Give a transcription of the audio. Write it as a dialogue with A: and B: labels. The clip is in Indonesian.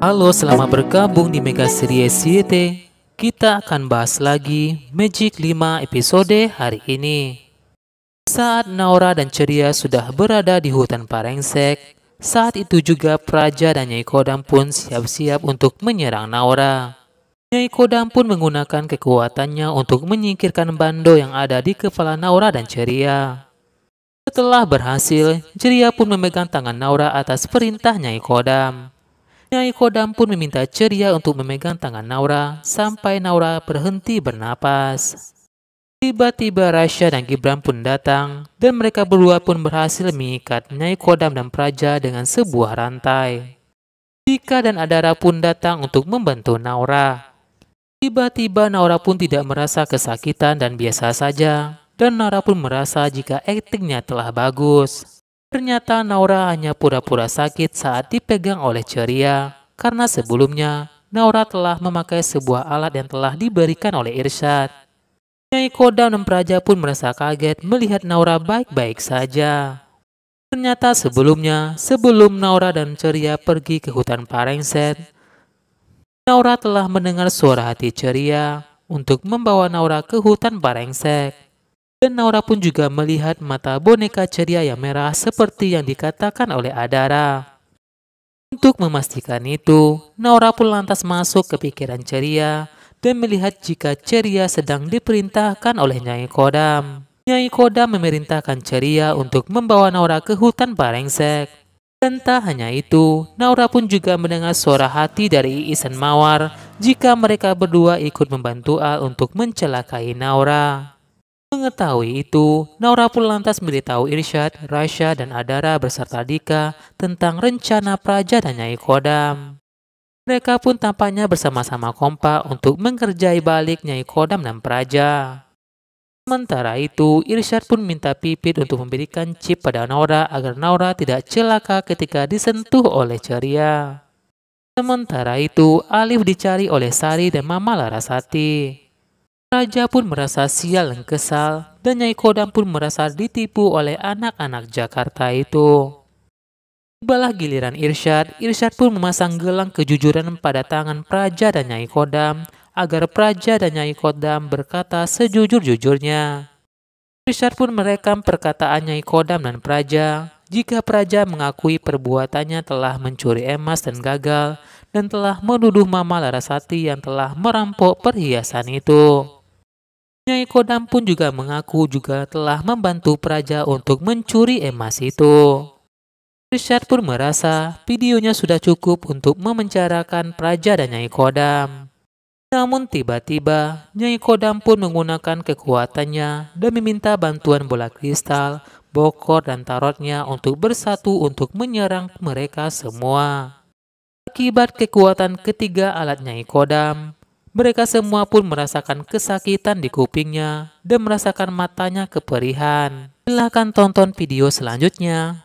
A: Halo, selamat bergabung di Mega Series CDT. Kita akan bahas lagi Magic 5 episode hari ini. Saat Naura dan Ceria sudah berada di hutan Parengsek, saat itu juga Praja dan Nyai Kodam pun siap-siap untuk menyerang Naura. Nyai Kodam pun menggunakan kekuatannya untuk menyingkirkan bando yang ada di kepala Naura dan Ceria. Setelah berhasil, Ceria pun memegang tangan Naura atas perintah Nyai Kodam. Nyai Kodam pun meminta Ceria untuk memegang tangan Naura sampai Naura berhenti bernapas. Tiba-tiba Rasya dan Gibran pun datang dan mereka berdua pun berhasil mengikat Nyai Kodam dan Praja dengan sebuah rantai. Tika dan Adara pun datang untuk membantu Naura. Tiba-tiba Naura pun tidak merasa kesakitan dan biasa saja, dan Naura pun merasa jika aktingnya telah bagus. Ternyata Naura hanya pura-pura sakit saat dipegang oleh Ceria, karena sebelumnya Naura telah memakai sebuah alat yang telah diberikan oleh Irsyad. Nyai Koda dan Praja pun merasa kaget melihat Naura baik-baik saja. Ternyata sebelumnya, sebelum Naura dan Ceria pergi ke hutan Parengset, Naura telah mendengar suara hati ceria untuk membawa Naura ke hutan Barengsek. Dan Naura pun juga melihat mata boneka ceria yang merah seperti yang dikatakan oleh Adara. Untuk memastikan itu, Naura pun lantas masuk ke pikiran ceria dan melihat jika ceria sedang diperintahkan oleh Nyai Kodam. Nyai Kodam memerintahkan ceria untuk membawa Naura ke hutan Barengsek. Tak hanya itu, Naura pun juga mendengar suara hati dari Isan Mawar jika mereka berdua ikut membantu Al untuk mencelakai Naura. Mengetahui itu, Naura pun lantas memberitahu Irsyad, Raisya, dan Adara berserta Dika tentang rencana Praja dan Nyai Kodam. Mereka pun tampaknya bersama-sama kompak untuk mengerjai balik Nyai Kodam dan Praja. Sementara itu, Irsyad pun minta Pipit untuk memberikan chip pada Naura agar Naura tidak celaka ketika disentuh oleh Ceria. Sementara itu, Alif dicari oleh Sari dan Mama Larasati. Raja pun merasa sial dan kesal, dan Nyai Kodam pun merasa ditipu oleh anak-anak Jakarta itu. Tibalah giliran Irsyad, Irsyad pun memasang gelang kejujuran pada tangan Praja dan Nyai Kodam, agar Praja dan Nyai Kodam berkata sejujur-jujurnya. Richard pun merekam perkataan Nyai Kodam dan Praja jika Praja mengakui perbuatannya telah mencuri emas dan gagal dan telah menuduh Mama Larasati yang telah merampok perhiasan itu. Nyai Kodam pun juga mengaku juga telah membantu Praja untuk mencuri emas itu. Richard pun merasa videonya sudah cukup untuk memenjarakan Praja dan Nyai Kodam. Namun tiba-tiba, Nyai Kodam pun menggunakan kekuatannya dan meminta bantuan bola kristal, bokor, dan tarotnya untuk bersatu untuk menyerang mereka semua. Akibat kekuatan ketiga alat Nyai Kodam, mereka semua pun merasakan kesakitan di kupingnya dan merasakan matanya keperihan. Silahkan tonton video selanjutnya.